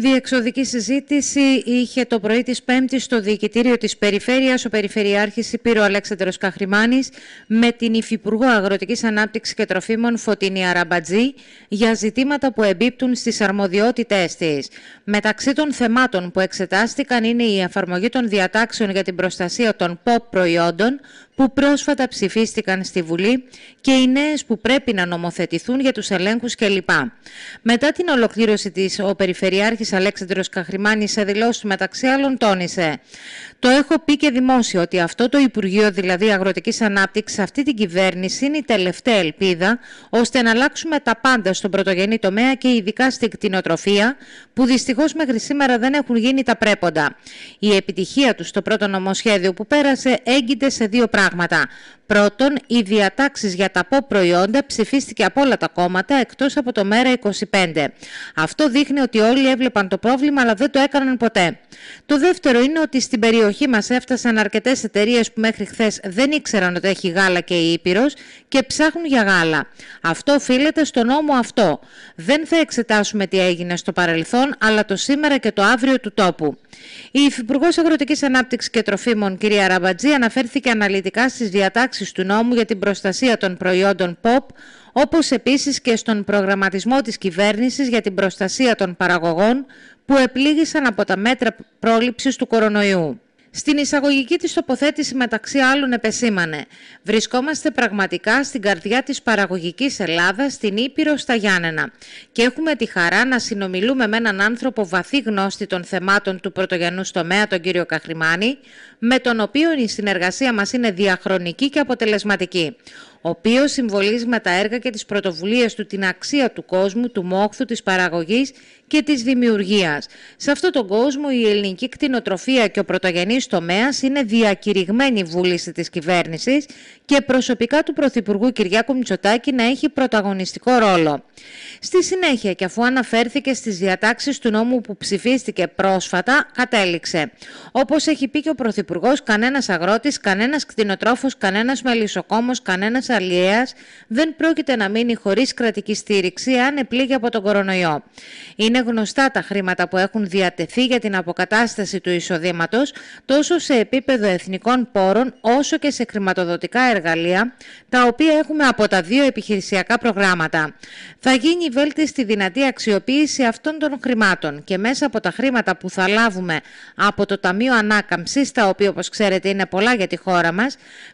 Διεξοδική συζήτηση είχε το πρωί της Πέμπτης στο Διοικητήριο της Περιφέρειας ο Περιφερειάρχης Υπήρο Αλέξανδρος Καχρημάνης με την Υφυπουργό Αγροτικής Ανάπτυξης και Τροφίμων Φωτεινή Αραμπατζή για ζητήματα που εμπίπτουν στις αρμοδιότητές της. Μεταξύ των θεμάτων που εξετάστηκαν είναι η εφαρμογή των διατάξεων για την προστασία των ΠΟΠ προϊόντων που πρόσφατα ψηφίστηκαν στη Βουλή και οι νέες που πρέπει να νομοθετηθούν για τους ελέγχους κλπ. Μετά την ολοκλήρωση της, ο Περιφερειάρχης Αλέξανδρος Καχρημάνης σε δηλώσεις μεταξύ άλλων τόνισε. Το έχω πει και δημόσιο ότι αυτό το Υπουργείο, δηλαδή Αγροτικής Ανάπτυξης, αυτή την κυβέρνηση είναι η τελευταία ελπίδα ώστε να αλλάξουμε τα πάντα στον πρωτογενή τομέα και ειδικά στην κτηνοτροφία, που δυστυχώς μέχρι σήμερα δεν έχουν γίνει τα πρέποντα. Η επιτυχία τους στο πρώτο νομοσχέδιο που πέρασε έγκυται σε δύο πράγματα πράγματα. Πρώτον, οι διατάξεις για τα ΠΟ προϊόντα ψηφίστηκε από όλα τα κόμματα εκτός από το ΜΕΡΑ25. Αυτό δείχνει ότι όλοι έβλεπαν το πρόβλημα αλλά δεν το έκαναν ποτέ. Το δεύτερο είναι ότι στην περιοχή μας έφτασαν αρκετές εταιρείες που μέχρι χθες δεν ήξεραν ότι έχει γάλα και η Ήπειρος και ψάχνουν για γάλα. Αυτό οφείλεται στο νόμο αυτό. Δεν θα εξετάσουμε τι έγινε στο παρελθόν αλλά το σήμερα και το αύριο του τόπου. Η Υφυπουργός Αγροτικής ανάπτυξης και Τροφίμων κυρία Ραμπατζή αναφέρθηκε αναλυτικά αναφορικά στις διατάξεις του νόμου για την προστασία των προϊόντων POP, όπως επίσης και στον προγραμματισμό της κυβέρνησης για την προστασία των παραγωγών που επλήγησαν από τα μέτρα πρόληψης του κορονοϊού. Στην εισαγωγική της τοποθέτηση μεταξύ άλλων επεσήμανε «Βρισκόμαστε πραγματικά στην καρδιά της παραγωγικής Ελλάδας, στην Ήπειρο στα Γιάννενα και έχουμε τη χαρά να συνομιλούμε με έναν άνθρωπο βαθύ γνώστη των θεμάτων του πρωτογενού τομέα, τον κύριο Καχρημάνη, με τον οποίο η συνεργασία μας είναι διαχρονική και αποτελεσματική ο οποίος συμβολίζει με τα έργα και τις πρωτοβουλίες του την αξία του κόσμου, του μόχθου, της παραγωγής και της δημιουργίας. Σε αυτόν τον κόσμο η ελληνική κτηνοτροφία και ο πρωτογενής τομέας είναι διακηρυγμένη βούληση της κυβέρνησης και προσωπικά του Πρωθυπουργού Κυριάκου Μητσοτάκη να έχει πρωταγωνιστικό ρόλο. Στη συνέχεια και αφού αναφέρθηκε στις διατάξεις του νόμου που ψηφίστηκε πρόσφατα, κατέληξε. Όπως έχει πει και ο Πρωθυπουργός, κανένας αγρότης, κανένας κτηνοτρόφος, κανένας μελισσοκόμος, κανένας αλλιέας δεν πρόκειται να μείνει χωρίς κρατική στήριξη αν επλήγει από τον κορονοϊό. Είναι γνωστά τα χρήματα που έχουν διατεθεί για την αποκατάσταση του εισοδήματος τόσο σε επίπεδο εθνικών πόρων όσο και σε χρηματοδοτικά εργαλεία, τα οποία έχουμε από τα δύο επιχειρησιακά προγράμματα. Θα γίνει η βέλτιστη δυνατή αξιοποίηση αυτών των χρημάτων και μέσα από τα χρήματα που θα λάβουμε από το Ταμείο Ανάκαμψης, τα οποία όπως ξέρετε είναι πολλά για τη χώρα μας,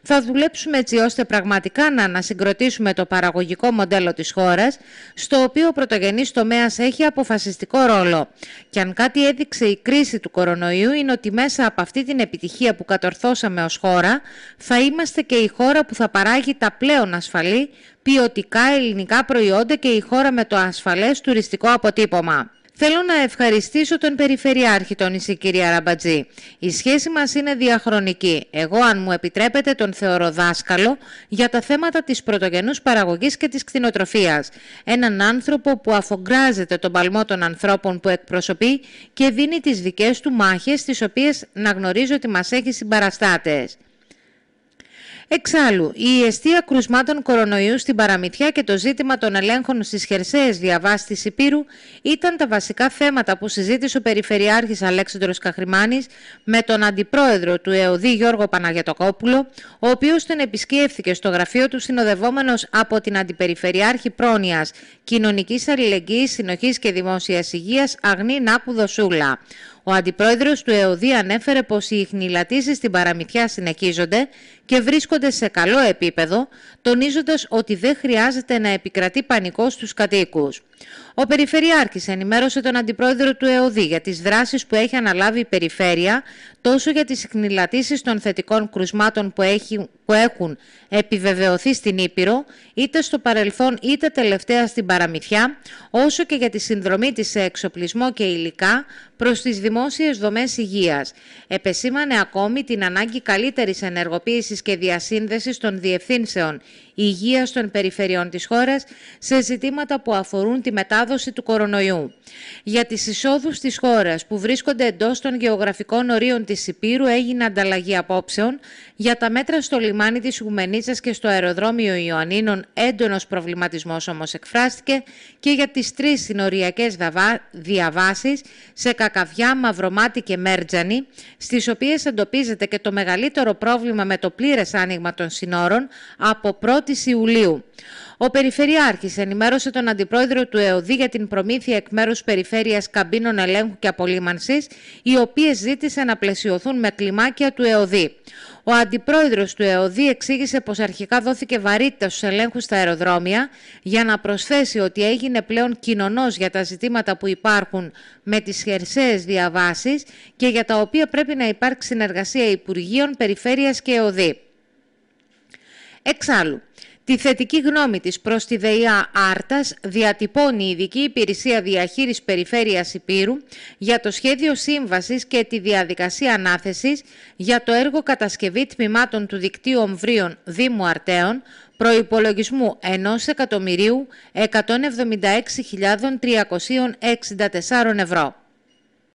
θα δουλέψουμε έτσι ώστε πραγματικά να συγκροτήσουμε το παραγωγικό μοντέλο της χώρας, στο οποίο ο πρωτογενής τομέας έχει αποφασιστικό ρόλο. Και αν κάτι έδειξε η κρίση του κορονοϊού είναι ότι μέσα από αυτή την επιτυχία που κατορθώσαμε ως χώρα, θα είμαστε και η χώρα που θα παράγει τα πλέον ασφαλή, ποιοτικά ελληνικά προϊόντα και η χώρα με το ασφαλές τουριστικό αποτύπωμα. Θέλω να ευχαριστήσω τον Περιφερειάρχη τον Ισή, κυρία Ραμπατζή. Η σχέση μας είναι διαχρονική. Εγώ, αν μου επιτρέπετε, τον θεωρώ δάσκαλο για τα θέματα της πρωτογενούς παραγωγής και της κτηνοτροφίας. Έναν άνθρωπο που αφογκράζεται τον παλμό των ανθρώπων που εκπροσωπεί και δίνει τις δικές του μάχες, τις οποίες να γνωρίζω ότι μας έχει συμπαραστάτες. Εξάλλου, η αιστεία κρουσμάτων κορονοϊού στην Παραμυθιά και το ζήτημα των ελέγχων στις χερσαίες διαβάσεις της Υπήρου ήταν τα βασικά θέματα που συζήτησε ο Περιφερειάρχης Αλέξανδρος Καχρημάνης με τον Αντιπρόεδρο του ΕΟΔΗ Γιώργο Παναγιατοκόπουλο, ο οποίος τον επισκέφθηκε στο γραφείο του συνοδευόμενος από την Αντιπεριφερειάρχη Πρόνοιας Κοινωνικής Αλληλεγγύης, Συνοχής και Δημόσιας Υγείας Αγνή Νάπου Δοσούλα. Ο αντιπρόεδρος του ΕΟΔΙ ανέφερε πως οι ιχνηλατήσει στην παραμυθιά συνεχίζονται και βρίσκονται σε καλό επίπεδο, τονίζοντας ότι δεν χρειάζεται να επικρατεί πανικός στους κατοίκους. Ο Περιφερειάρχης ενημέρωσε τον Αντιπρόεδρο του ΕΟΔΗ για τις δράσεις που έχει αναλάβει η Περιφέρεια, τόσο για τις εκνηλατήσεις των θετικών κρουσμάτων που, έχουν επιβεβαιωθεί στην Ήπειρο, είτε στο παρελθόν είτε τελευταία στην Παραμυθιά, όσο και για τη συνδρομή της σε εξοπλισμό και υλικά προς τις δημόσιες δομές υγείας. Επεσήμανε ακόμη την ανάγκη καλύτερης ενεργοποίησης και διασύνδεσης των διευθύνσεων Υγεία των περιφερειών της χώρας, σε ζητήματα που αφορούν τη μετάδοση του κορονοϊού. Για τις εισόδους της χώρας που βρίσκονται εντός των γεωγραφικών ορίων της Υπήρου έγινε ανταλλαγή απόψεων για τα μέτρα στο λιμάνι της Ουγμενίτσας και στο αεροδρόμιο Ιωαννίνων έντονος προβληματισμός όμως εκφράστηκε και για τις τρεις συνοριακές διαβάσεις σε Κακαβιά, Μαυρομάτι και Μέρτζανη, στις οποίες εντοπίζεται και το μεγαλύτερο πρόβλημα με το πλήρες άνοιγμα των συνόρων από 1 1 Ιουλίου. Ο Περιφερειάρχης ενημέρωσε τον Αντιπρόεδρο του ΕΟΔΗ για την προμήθεια εκ μέρους Περιφέρειας Καμπίνων Ελέγχου και Απολύμανσης, οι οποίες ζήτησαν να πλαισιωθούν με κλιμάκια του ΕΟΔΗ. Ο αντιπρόεδρος του ΕΟΔΗ εξήγησε πως αρχικά δόθηκε βαρύτητα στους ελέγχους στα αεροδρόμια για να προσθέσει ότι έγινε πλέον κοινωνός για τα ζητήματα που υπάρχουν με τις χερσαίες διαβάσεις και για τα οποία πρέπει να υπάρξει συνεργασία Υπουργείων, Περιφέρειας και ΕΟΔΗ. Εξάλλου, Τη θετική γνώμη της προς τη ΔΕΙΑ Άρτας διατυπώνει η Ειδική Υπηρεσία Διαχείρισης Περιφέρειας Υπήρου για το σχέδιο σύμβασης και τη διαδικασία ανάθεσης για το έργο κατασκευή τμήματων του δικτύου ομβρίων Δήμου Αρτέων προϋπολογισμού 1.176.364 ευρώ.